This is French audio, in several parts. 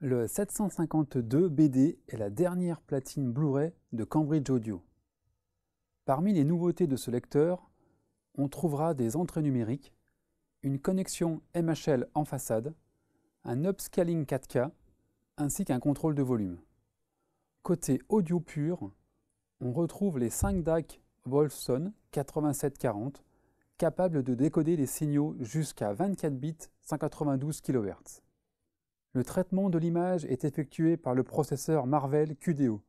Le 752 BD est la dernière platine Blu-ray de Cambridge Audio. Parmi les nouveautés de ce lecteur, on trouvera des entrées numériques, une connexion MHL en façade, un upscaling 4K, ainsi qu'un contrôle de volume. Côté audio pur, on retrouve les 5 DAC Wolfson 8740, capables de décoder les signaux jusqu'à 24 bits 192 kHz. Le traitement de l'image est effectué par le processeur Marvel QDO.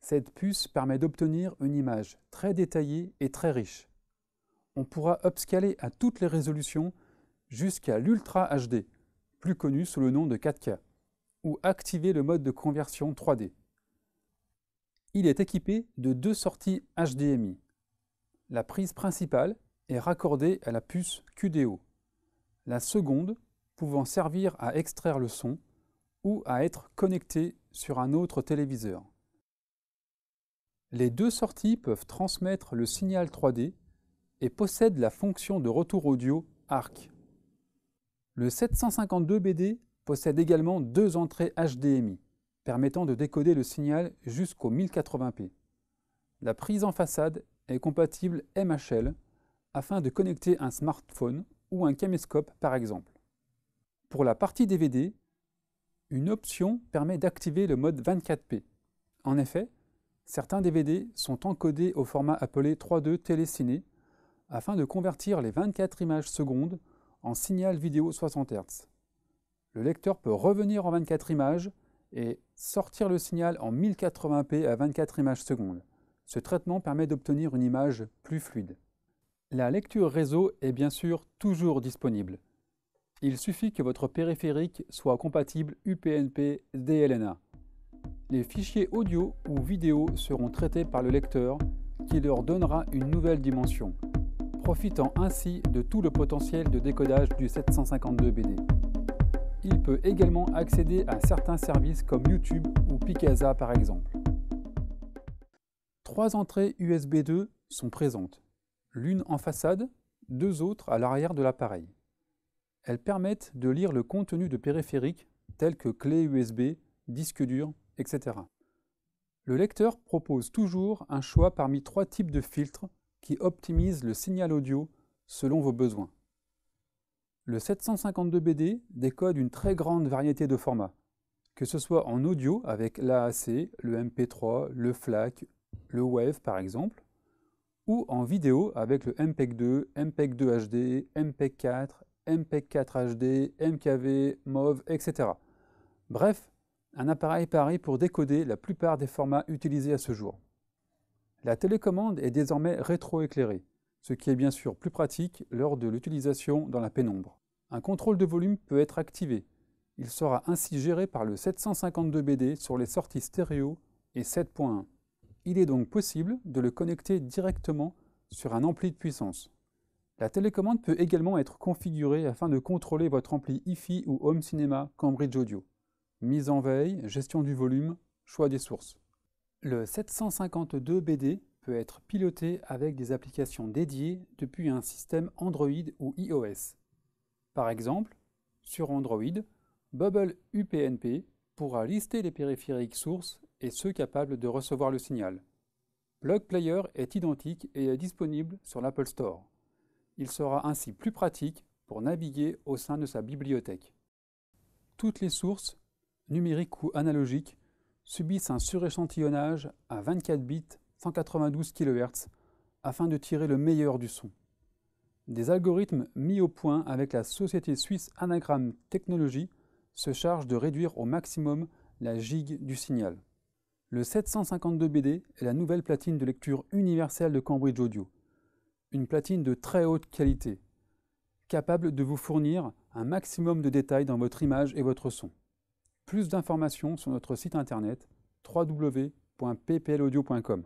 Cette puce permet d'obtenir une image très détaillée et très riche. On pourra upscaler à toutes les résolutions jusqu'à l'Ultra HD, plus connu sous le nom de 4K, ou activer le mode de conversion 3D. Il est équipé de deux sorties HDMI. La prise principale est raccordée à la puce QDO. La seconde pouvant servir à extraire le son ou à être connecté sur un autre téléviseur. Les deux sorties peuvent transmettre le signal 3D et possèdent la fonction de retour audio ARC. Le 752BD possède également deux entrées HDMI, permettant de décoder le signal jusqu'au 1080p. La prise en façade est compatible MHL afin de connecter un smartphone ou un caméscope par exemple. Pour la partie DVD, une option permet d'activer le mode 24p. En effet, certains DVD sont encodés au format appelé 3.2 téléciné afin de convertir les 24 images secondes en signal vidéo 60 Hz. Le lecteur peut revenir en 24 images et sortir le signal en 1080p à 24 images secondes. Ce traitement permet d'obtenir une image plus fluide. La lecture réseau est bien sûr toujours disponible. Il suffit que votre périphérique soit compatible UPnP DLNA. Les fichiers audio ou vidéo seront traités par le lecteur qui leur donnera une nouvelle dimension, profitant ainsi de tout le potentiel de décodage du 752BD. Il peut également accéder à certains services comme YouTube ou Picasa par exemple. Trois entrées USB 2 sont présentes, l'une en façade, deux autres à l'arrière de l'appareil. Elles permettent de lire le contenu de périphériques tels que clés USB, disque durs, etc. Le lecteur propose toujours un choix parmi trois types de filtres qui optimisent le signal audio selon vos besoins. Le 752BD décode une très grande variété de formats, que ce soit en audio avec l'AAC, le MP3, le FLAC, le WAV par exemple, ou en vidéo avec le MPEG 2, MPEG 2 HD, MPEG 4, MP4 HD, MKV, MOV, etc. Bref, un appareil pareil pour décoder la plupart des formats utilisés à ce jour. La télécommande est désormais rétroéclairée, ce qui est bien sûr plus pratique lors de l'utilisation dans la pénombre. Un contrôle de volume peut être activé. Il sera ainsi géré par le 752BD sur les sorties stéréo et 7.1. Il est donc possible de le connecter directement sur un ampli de puissance. La télécommande peut également être configurée afin de contrôler votre ampli hi ou Home Cinema Cambridge Audio. Mise en veille, gestion du volume, choix des sources. Le 752 BD peut être piloté avec des applications dédiées depuis un système Android ou iOS. Par exemple, sur Android, Bubble UPnP pourra lister les périphériques sources et ceux capables de recevoir le signal. Plug Player est identique et est disponible sur l'Apple Store. Il sera ainsi plus pratique pour naviguer au sein de sa bibliothèque. Toutes les sources, numériques ou analogiques, subissent un suréchantillonnage à 24 bits 192 kHz afin de tirer le meilleur du son. Des algorithmes mis au point avec la société suisse Anagram Technology se chargent de réduire au maximum la gigue du signal. Le 752BD est la nouvelle platine de lecture universelle de Cambridge Audio une platine de très haute qualité, capable de vous fournir un maximum de détails dans votre image et votre son. Plus d'informations sur notre site internet www.pplaudio.com.